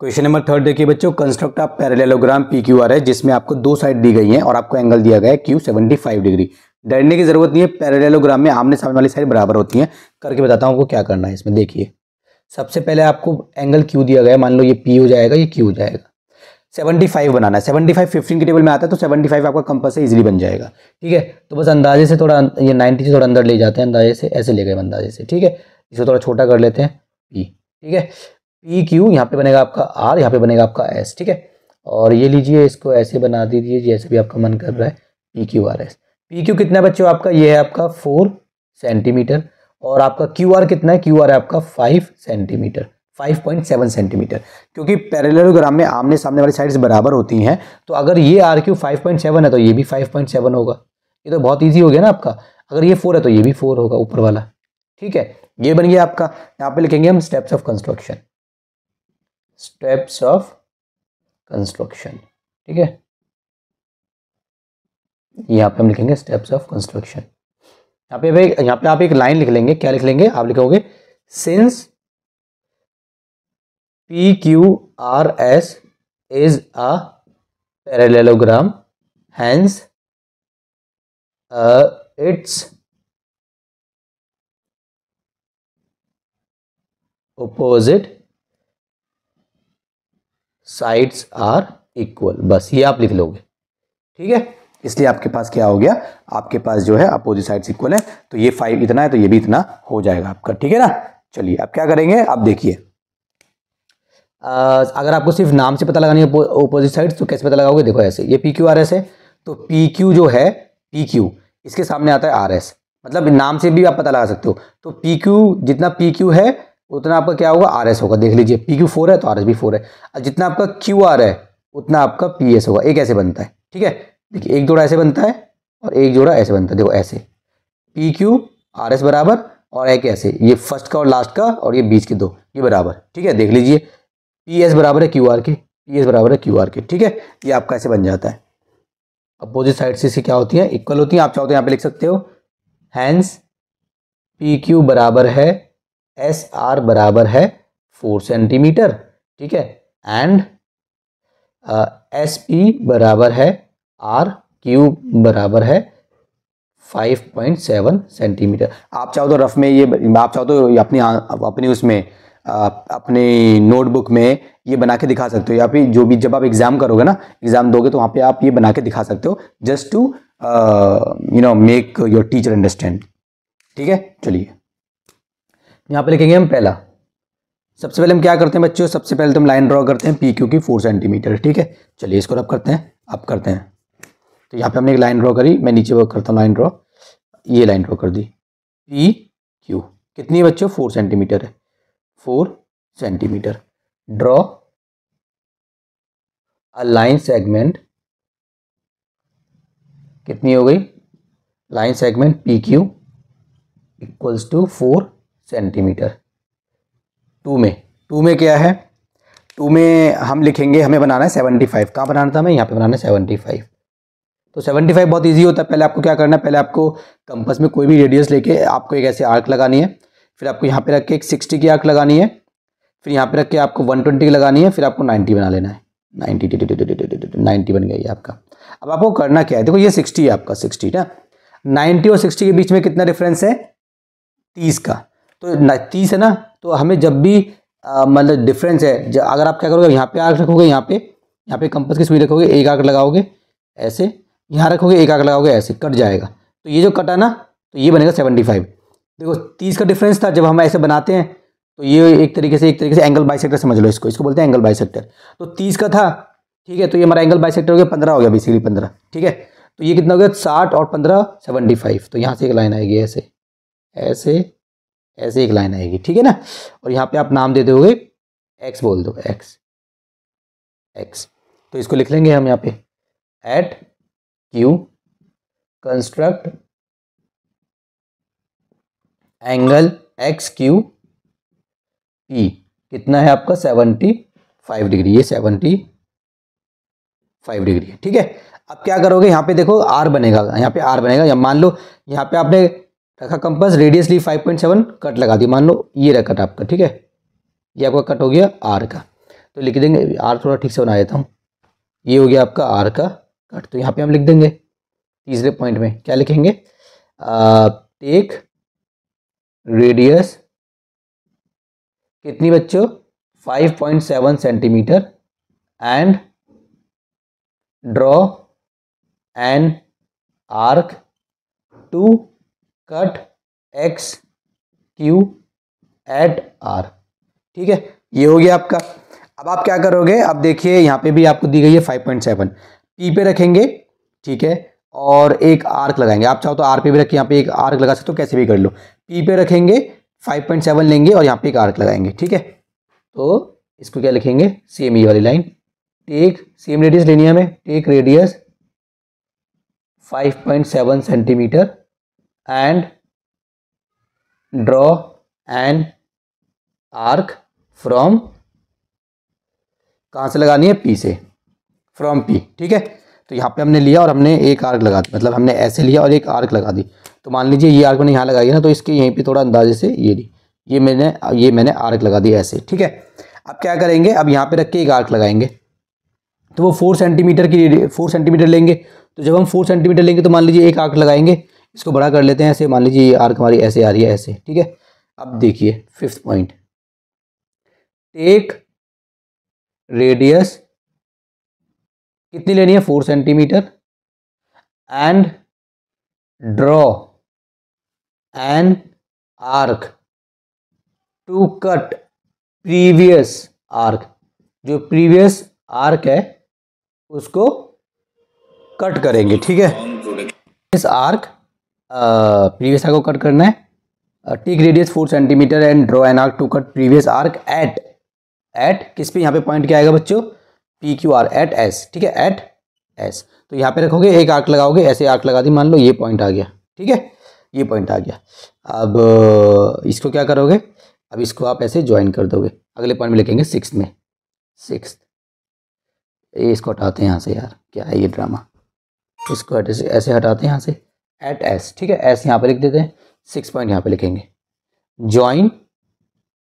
Question number third देखिए बच्चों construct of parallelogram P Q R है जिसमें आपको दो साइड दी गई है और आपको एंगल दिया गया है क्यू सेवेंटी फाइव डिग्री डरने की जरूरत नहीं है पैरेलेलोग्राम में आमने सामने वाली साइड बराबर होती है करके बताता हूँ आपको क्या करना है इसमें देखिए सबसे पहले आपको एंगल क्यू दिया गया मान लो ये पी हो जाएगा ये क्यू हो जाएगा सेवेंटी फाइव बनाना है सेवेंटी फाइव फिफ्टीन के टेबल में आता है तो सेवेंटी फाइव आपका कंपस से इजीली बन जाएगा ठीक है तो बस अंदाजे से थोड़ा ये नाइन्टी से थोड़ा अंदर ले जाते हैं अंदाजे से ऐसे ले गए अंदाजे से ठीक है इसे थोड़ा छोटा कर लेते हैं पी ठीक है पी क्यू यहाँ पे बनेगा आपका आर यहाँ पे बनेगा आपका एस ठीक है और ये लीजिए इसको ऐसे बना दीजिए जैसे भी आपका मन कर रहा है P Q R S P Q कितना बच्चों आपका ये है आपका फोर सेंटीमीटर और आपका क्यू आर कितना है क्यू आर है आपका फाइव सेंटीमीटर 5.7 सेंटीमीटर क्योंकि पैरेललोग्राम में आमने सामने वाली साइड्स बराबर होती हैं तो अगर ये आर क्यू फाइव है तो ये भी 5.7 होगा ये तो बहुत ईजी हो गया ना आपका अगर ये फोर है तो ये भी फोर होगा ऊपर वाला ठीक है ये बन गया आपका यहाँ पे लिखेंगे हम steps of construction steps of construction ठीक है यहाँ पे हम लिखेंगे स्टेप्स ऑफ कंस्ट्रक्शन यहाँ पे यहाँ पे आप एक लाइन लिख लेंगे क्या लिख लेंगे आप लिखोगे since P Q R S is a parallelogram hence its opposite sides are equal बस ये आप लिख लोगे ठीक है इसलिए आपके पास क्या हो गया आपके पास जो है अपोजिट साइड्स इक्वल है तो ये फाइव इतना है तो ये भी इतना हो जाएगा आपका ठीक है ना चलिए अब क्या करेंगे आप देखिए अगर आपको सिर्फ नाम से पता लगानी है अपोजिट साइड तो कैसे पता लगाओगे देखो ऐसे ये पी क्यू आर एस है तो पी क्यू जो है पी क्यू इसके सामने आता है आर एस मतलब नाम से भी आप पता लगा सकते हो तो पी क्यू जितना पी क्यू है उतना आपका क्या होगा आर एस होगा देख लीजिए पी क्यू फोर है तो आर एस भी फोर है जितना आपका क्यू आर है उतना आपका पी एस होगा एक ऐसे बनता है ठीक है देखिए एक जोड़ा ऐसे बनता है और एक जोड़ा ऐसे बनता है देखो ऐसे पी क्यू आर एस बराबर और एक ऐसे ये फर्स्ट का और लास्ट का और ये बीच के दो ये बराबर ठीक है देख लीजिए पी एस बराबर है क्यू आर के पी एस बराबर है क्यू आर के ठीक है ये आपका ऐसे बन जाता है अपोजिट साइड से क्या होती है इक्वल होती है आप चाहो तो यहाँ पे लिख सकते हो हैंस पी क्यू बराबर है एस आर बराबर है फोर सेंटीमीटर ठीक है एंड uh, एस पी बराबर है आर क्यू बराबर है 5.7 सेंटीमीटर आप चाहो तो रफ में ये आप चाहो तो अपनी अपनी उसमें uh, अपने नोटबुक में ये बना के दिखा सकते हो या फिर जो भी जब आप एग्ज़ाम करोगे ना एग्ज़ाम दोगे तो वहाँ पे आप ये बना के दिखा सकते हो just to you know make your teacher understand ठीक है चलिए यहाँ पे लिखेंगे हम पहला सबसे पहले हम क्या करते हैं बच्चों सबसे पहले तो हम लाइन ड्रॉ करते हैं पी क्यू की फोर सेंटीमीटर ठीक है चलिए इसको अब करते हैं अब करते हैं तो यहाँ पे हमने एक लाइन ड्रॉ करी मैं नीचे वर्क करता हूँ लाइन ड्रॉ ये लाइन ड्रॉ कर दी पी क्यू कितनी है बच्चों फोर सेंटीमीटर है four centimetre draw a line segment कितनी हो गई line segment P Q equals to four centimetre two में टू में क्या है टू में हम लिखेंगे हमें बनाना है सेवेंटी फाइव कहाँ बनाना था हमें यहाँ पे बनाना है सेवेंटी फाइव तो सेवेंटी फाइव बहुत इजी होता है पहले आपको क्या करना है पहले आपको कंपस में कोई भी रेडियस लेके आपको एक ऐसे आर्क लगानी है फिर आपको यहाँ पे रख के एक सिक्सटी की आर्क लगानी है फिर यहाँ पे रख के आपको वन ट्वेंटी की लगानी है फिर आपको नाइन्टी बना लेना है नाइन्टी नाइन्टी बन गई आपका अब आपको करना क्या है देखो ये सिक्सटी है आपका सिक्सटी ना नाइन्टी और सिक्सटी के बीच में कितना डिफरेंस है तीस का तो तीस है ना तो हमें जब भी मतलब डिफरेंस है अगर आप क्या करोगे यहाँ पे आग रखोगे यहाँ पे यहाँ पे कंपस की सुई रखोगे एक आग लगाओगे ऐसे यहाँ रखोगे एक आर्क लगाओगे ऐसे कट जाएगा तो ये जो कटा ना तो ये बनेगा सेवेंटी फाइव देखो तीस का डिफरेंस था जब हम ऐसे बनाते हैं तो ये एक तरीके से एक तरीके से एंगल बाई समझ लो इसको इसको बोलते हैं एंगल बाई तो तीस का था ठीक है तो ये हमारा एंगल बाई हो गया पंद्रह हो गया बेसिकली पंद्रह ठीक है तो ये कितना हो गया साठ और पंद्रह सेवेंटी फाइव तो यहाँ से एक लाइन आएगी ऐसे ऐसे ऐसे एक लाइन आएगी ठीक है ना और यहाँ पे आप नाम दे दोगे एक्स बोल दो एक्स एक्स तो इसको लिख लेंगे हम यहाँ पे at Q construct angle X Q P कितना है आपका सेवनटी फाइव डिग्री ये सेवनटी फाइव डिग्री है ठीक है अब क्या करोगे यहाँ पे देखो आर बनेगा यहाँ पे आर बनेगा या मान लो यहाँ पे आपने रखा कंपास रेडियस ली फाइव पॉइंट सेवन कट लगा दी मान लो ये रहा कट आपका ठीक है ये आपका कट हो गया आर का तो लिख देंगे आर थोड़ा ठीक से बना देता हूँ ये हो गया आपका आर का कट तो यहाँ पे हम लिख देंगे तीसरे पॉइंट में क्या लिखेंगे टेक रेडियस कितनी बच्चों 5.7 centimetre and draw an arc to cut X Q at R ठीक है ये हो गया आपका अब आप क्या करोगे अब देखिए यहाँ पे भी आपको दी गई है फाइव पॉइंट सेवन पी पे रखेंगे ठीक है और एक आर्क लगाएंगे आप चाहो तो आर पे भी रखें यहाँ पे एक आर्क लगा सकते हो तो कैसे भी कर लो पी पे रखेंगे फाइव पॉइंट सेवन लेंगे और यहाँ पे एक आर्क लगाएंगे ठीक है तो इसको क्या लिखेंगे सेम ई वाली लाइन टेक सेम रेडियस लेनी है हमें take radius seven centimetre and draw an arc from कहाँ से लगानी है पी से फ्रॉम पी ठीक है तो यहाँ पे हमने लिया और हमने एक आर्क लगा दी मतलब हमने ऐसे लिया और एक आर्क लगा दी तो मान लीजिए ये आर्क मैंने यहाँ लगाई है ना तो इसके यहीं पे थोड़ा अंदाजे से ये दी ये मैंने ये मैंने आर्क लगा दिया ऐसे ठीक है अब क्या करेंगे अब यहाँ पे रख के एक आर्क लगाएंगे तो वो फोर सेंटीमीटर की फोर सेंटीमीटर लेंगे तो जब हम फोर सेंटीमीटर लेंगे तो मान लीजिए एक आर्क लगाएंगे इसको बड़ा कर लेते हैं ऐसे मान लीजिए आर्क हमारी ऐसे आ रही है ऐसे ठीक है अब हाँ। देखिए फिफ्थ पॉइंट टेक रेडियस कितनी लेनी है four centimetre and draw an arc to cut previous arc जो प्रीवियस आर्क है उसको कट करेंगे ठीक है इस आर्क प्रीवियस आर्क को कट करना है टिक radius four centimetre and draw an arc to cut previous arc at at किस पे यहाँ पे पॉइंट क्या आएगा बच्चों P Q R at S ठीक है एट एस तो यहाँ पे रखोगे एक आर्क लगाओगे ऐसे आर्क लगा दी मान लो ये पॉइंट आ गया ठीक है ये पॉइंट आ गया अब इसको क्या करोगे अब इसको आप ऐसे ज्वाइन कर दोगे अगले पॉइंट में लिखेंगे सिक्स में सिक्स इसको हटाते हैं यहाँ से यार क्या है ये ड्रामा इसको ऐसे हटाते हैं यहाँ से एट एस ठीक है एस यहाँ पर लिख देते हैं सिक्स पॉइंट यहाँ पर लिखेंगे ज्वाइन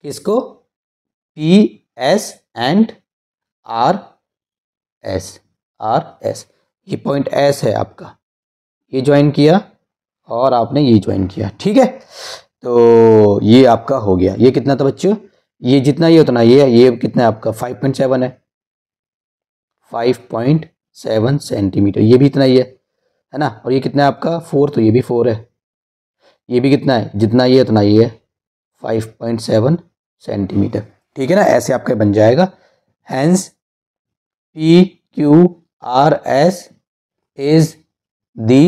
किसको P S and R S R S ये पॉइंट एस है आपका ये ज्वाइन किया और आपने ये ज्वाइन किया ठीक है तो ये आपका हो गया ये कितना था बच्चों ये जितना ये उतना ये है ये कितना है आपका फाइव पॉइंट सेवन है फाइव पॉइंट सेवन सेंटीमीटर ये भी इतना ही है है ना और ये कितना है आपका फोर तो ये भी फोर है ये भी कितना है जितना ये उतना ये है फाइव पॉइंट सेवन सेंटीमीटर ठीक है ना ऐसे आपका बन जाएगा hence P Q R S is the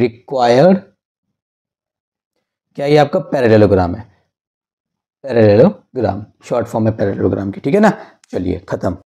required क्या ये आपका पैरेलोग्राम है पैरेलोग्राम शॉर्ट फॉर्म है पैरेलोग्राम की ठीक है ना चलिए खत्म